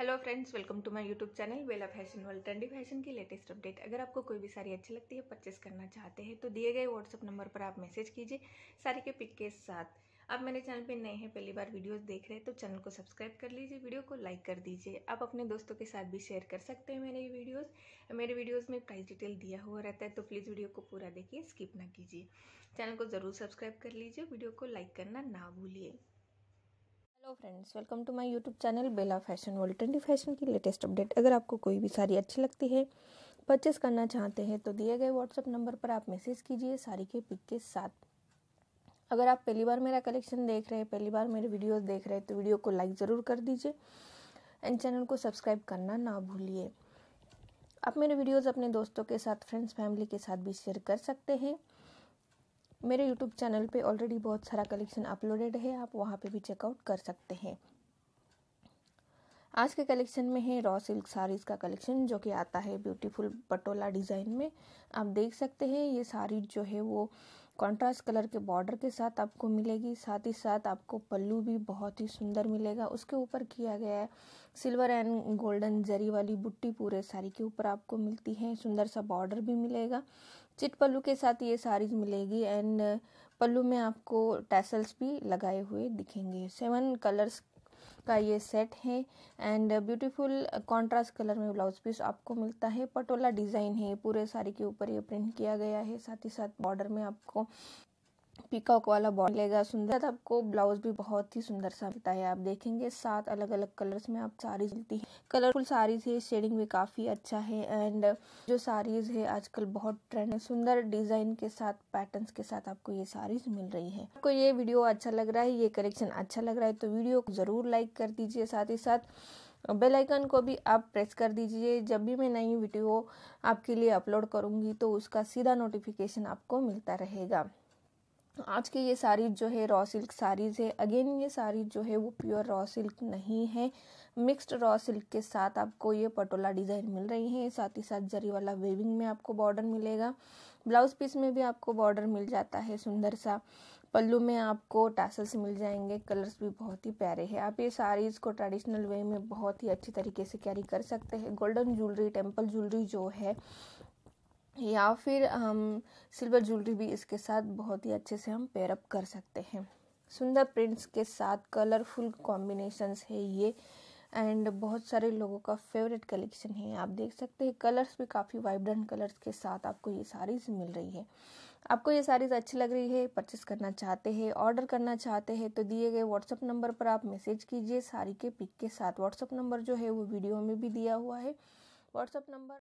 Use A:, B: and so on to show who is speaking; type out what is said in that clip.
A: hello friends welcome to my YouTube channel Vela fashion world trendy fashion की latest update अगर आपको कोई भी साड़ी अच्छी लगती है परचेस करना चाहते हैं तो दिए गए व्हाट्सअप नंबर पर आप मैसेज कीजिए साड़ी के पिक के साथ आप मेरे चैनल पे नए हैं पहली बार वीडियोस देख रहे हैं तो चैनल को सब्सक्राइब कर लीजिए वीडियो को लाइक कर दीजिए आप अपने दोस्तों के साथ भी शेयर कर सकते हैं मेरे वीडियोस मेरे वीडियोस में प्राइस डिटेल दिया हुआ रहता है तो प्लीज़ वीडियो को पूरा देखिए स्किप ना कीजिए चैनल को ज़रूर सब्सक्राइब कर लीजिए वीडियो को लाइक करना ना भूलिए hello friends welcome to my YouTube channel Bela fashion world trendy fashion की लेटेस्ट अपडेट अगर आपको कोई भी साड़ी अच्छी लगती है परचेस करना चाहते हैं तो दिए गए व्हाट्सअप नंबर पर आप मैसेज कीजिए साड़ी के पिक के साथ अगर आप पहली बार मेरा कलेक्शन देख रहे हैं पहली बार मेरे वीडियोस देख रहे हैं तो वीडियो को लाइक ज़रूर कर दीजिए एंड चैनल को सब्सक्राइब करना ना भूलिए आप मेरे वीडियोज़ अपने दोस्तों के साथ फ्रेंड्स फैमिली के साथ भी शेयर कर सकते हैं मेरे यूट्यूब चैनल पे ऑलरेडी बहुत सारा कलेक्शन अपलोडेड है आप वहाँ पे भी चेकआउट कर सकते हैं आज के कलेक्शन में है रॉ सिल्क साड़ीज़ का कलेक्शन जो कि आता है ब्यूटीफुल पटोला डिज़ाइन में आप देख सकते हैं ये साड़ी जो है वो कंट्रास्ट कलर के बॉर्डर के साथ आपको मिलेगी साथ ही साथ आपको पल्लू भी बहुत ही सुंदर मिलेगा उसके ऊपर किया गया है सिल्वर एंड गोल्डन जरी वाली बुट्टी पूरे साड़ी के ऊपर आपको मिलती है सुंदर सा बॉर्डर भी मिलेगा चिट पल्लू के साथ ये साड़ी मिलेगी एंड पल्लू में आपको टैसल्स भी लगाए हुए दिखेंगे सेवन कलर्स का ये सेट है एंड ब्यूटीफुल कॉन्ट्रास्ट कलर में ब्लाउज़ पीस आपको मिलता है पटोला डिज़ाइन है पूरे साड़ी के ऊपर ये प्रिंट किया गया है साथ ही साथ बॉर्डर में आपको पिकॉक वाला बॉर्डर लेगा सुंदर आपको ब्लाउज भी बहुत ही सुंदर सा मिलता है आप देखेंगे सात अलग अलग कलर्स में आप साड़ी मिलती है कलरफुल साड़ीज है शेडिंग भी काफ़ी अच्छा है एंड जो साड़ीज है आजकल बहुत ट्रेंड है सुंदर डिजाइन के साथ पैटर्न्स के साथ आपको ये साड़ीज मिल रही है आपको ये वीडियो अच्छा लग रहा है ये कलेक्शन अच्छा लग रहा है तो वीडियो को ज़रूर लाइक कर दीजिए साथ ही साथ बेल आइकन को भी आप प्रेस कर दीजिए जब भी मैं नई वीडियो आपके लिए अपलोड करूँगी तो उसका सीधा नोटिफिकेशन आपको मिलता रहेगा आज की ये साड़ी जो है रॉ सिल्क साड़ीज़ है अगेन ये साड़ी जो है वो प्योर रॉ सिल्क नहीं है मिक्स्ड रॉ सिल्क के साथ आपको ये पटोला डिज़ाइन मिल रही है साथ ही साथ जरी वाला वेविंग में आपको बॉर्डर मिलेगा ब्लाउज पीस में भी आपको बॉर्डर मिल जाता है सुंदर सा पल्लू में आपको टासल्स मिल जाएंगे कलर्स भी बहुत ही प्यारे हैं आप ये साड़ीज़ को ट्रेडिशनल वे में बहुत ही अच्छी तरीके से कैरी कर सकते हैं गोल्डन ज्वेलरी टेम्पल ज्वेलरी जो है या फिर हम सिल्वर ज्वेलरी भी इसके साथ बहुत ही अच्छे से हम पेयरअप कर सकते हैं सुंदर प्रिंट्स के साथ कलरफुल कॉम्बिनेशंस है ये एंड बहुत सारे लोगों का फेवरेट कलेक्शन है आप देख सकते हैं कलर्स भी काफ़ी वाइब्रेंट कलर्स के साथ आपको ये साड़ीज़ मिल रही है आपको ये साड़ीज़ अच्छी लग रही है परचेस करना चाहते हैं ऑर्डर करना चाहते हैं तो दिए गए व्हाट्सअप नंबर पर आप मैसेज कीजिए साड़ी के पिक के साथ व्हाट्सअप नंबर जो है वो वीडियो में भी दिया हुआ है व्हाट्सअप नंबर